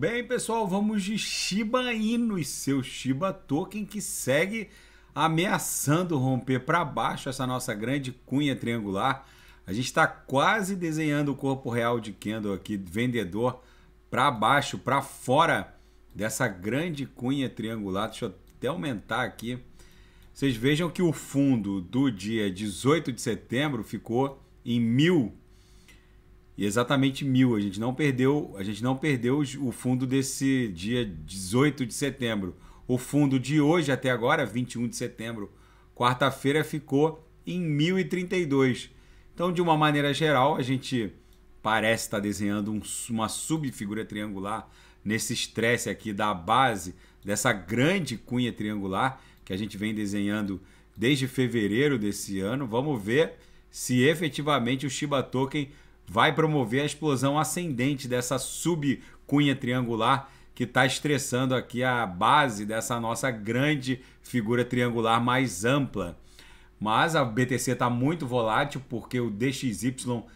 Bem, pessoal, vamos de Shiba Inu e seu Shiba Token que segue ameaçando romper para baixo essa nossa grande cunha triangular. A gente está quase desenhando o corpo real de Kendall aqui, vendedor, para baixo, para fora dessa grande cunha triangular. Deixa eu até aumentar aqui. Vocês vejam que o fundo do dia 18 de setembro ficou em mil e exatamente mil. A gente não perdeu, a gente não perdeu o fundo desse dia 18 de setembro. O fundo de hoje até agora, 21 de setembro, quarta-feira, ficou em 1032. Então, de uma maneira geral, a gente parece estar desenhando um, uma subfigura triangular nesse estresse aqui da base dessa grande cunha triangular que a gente vem desenhando desde fevereiro desse ano. Vamos ver se efetivamente o Shiba Token vai promover a explosão ascendente dessa subcunha triangular que está estressando aqui a base dessa nossa grande figura triangular mais ampla. Mas a BTC está muito volátil porque o DXY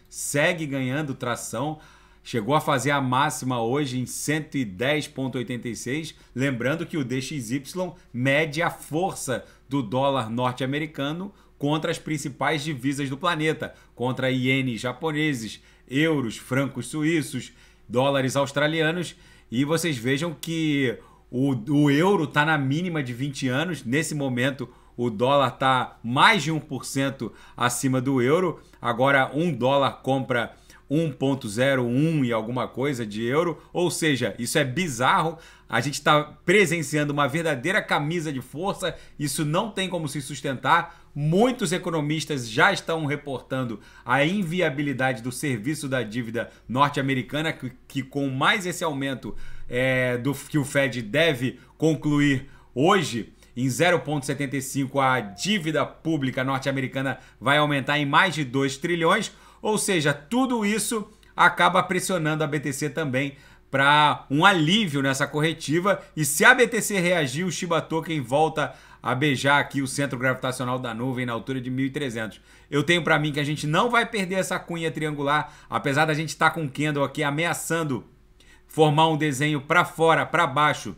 segue ganhando tração. Chegou a fazer a máxima hoje em 110,86. Lembrando que o DXY mede a força do dólar norte-americano contra as principais divisas do planeta, contra ienes japoneses, euros, francos suíços, dólares australianos, e vocês vejam que o, o euro está na mínima de 20 anos, nesse momento o dólar está mais de 1% acima do euro, agora um dólar compra 1.01 e alguma coisa de euro, ou seja, isso é bizarro. A gente está presenciando uma verdadeira camisa de força, isso não tem como se sustentar. Muitos economistas já estão reportando a inviabilidade do serviço da dívida norte-americana, que, que, com mais esse aumento é, do que o Fed deve concluir hoje em 0,75 a dívida pública norte-americana vai aumentar em mais de 2 trilhões, ou seja, tudo isso acaba pressionando a BTC também para um alívio nessa corretiva. E se a BTC reagir, o Shiba Token volta a beijar aqui o centro gravitacional da nuvem na altura de 1.300. Eu tenho para mim que a gente não vai perder essa cunha triangular, apesar da gente estar tá com o candle aqui ameaçando formar um desenho para fora, para baixo,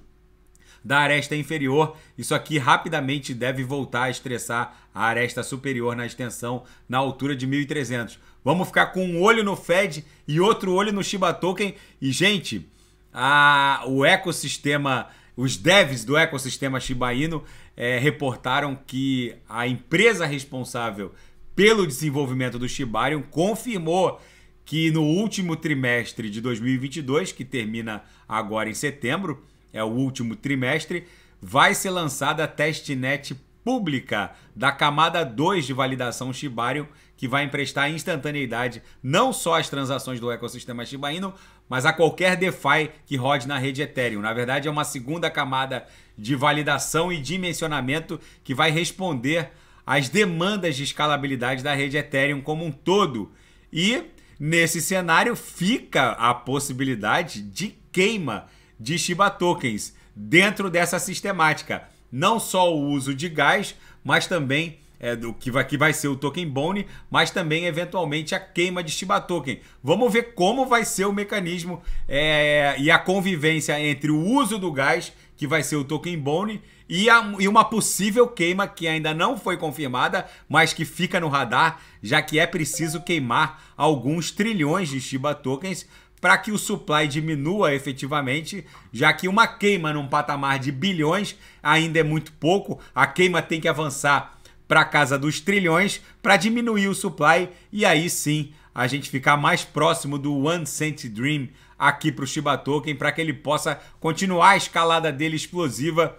da aresta inferior. Isso aqui rapidamente deve voltar a estressar a aresta superior na extensão na altura de 1.300. Vamos ficar com um olho no Fed e outro olho no Shiba Token. E, gente, a, o ecossistema, os devs do ecossistema Shiba Inu é, reportaram que a empresa responsável pelo desenvolvimento do Shibarium confirmou que no último trimestre de 2022, que termina agora em setembro, é o último trimestre, vai ser lançada a testnet pública da camada 2 de validação Shibarium, que vai emprestar instantaneidade não só às transações do ecossistema Shiba Inu, mas a qualquer DeFi que rode na rede Ethereum. Na verdade, é uma segunda camada de validação e dimensionamento que vai responder às demandas de escalabilidade da rede Ethereum como um todo. E nesse cenário fica a possibilidade de queima de Shiba Tokens dentro dessa sistemática. Não só o uso de gás, mas também é, do que vai, que vai ser o token Bone, mas também eventualmente a queima de Shiba Token. Vamos ver como vai ser o mecanismo é, e a convivência entre o uso do gás, que vai ser o token Bone, e, a, e uma possível queima que ainda não foi confirmada, mas que fica no radar, já que é preciso queimar alguns trilhões de Shiba Tokens para que o supply diminua efetivamente, já que uma queima num patamar de bilhões ainda é muito pouco, a queima tem que avançar para a casa dos trilhões para diminuir o supply e aí sim a gente ficar mais próximo do One Cent Dream aqui para o Shiba Token para que ele possa continuar a escalada dele explosiva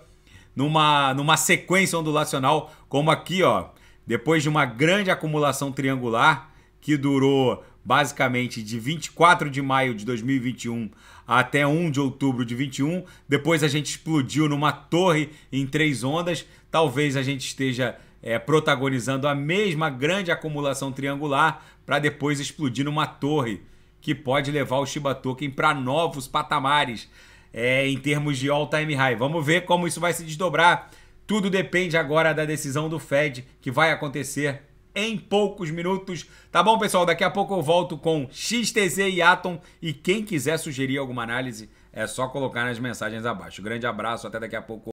numa, numa sequência ondulacional como aqui, ó, depois de uma grande acumulação triangular que durou basicamente de 24 de maio de 2021 até 1 de outubro de 21. Depois a gente explodiu numa torre em três ondas. Talvez a gente esteja é, protagonizando a mesma grande acumulação triangular para depois explodir numa torre que pode levar o Shiba Token para novos patamares é, em termos de all-time high. Vamos ver como isso vai se desdobrar. Tudo depende agora da decisão do Fed que vai acontecer em poucos minutos. Tá bom, pessoal? Daqui a pouco eu volto com XTZ e Atom. E quem quiser sugerir alguma análise, é só colocar nas mensagens abaixo. Grande abraço, até daqui a pouco.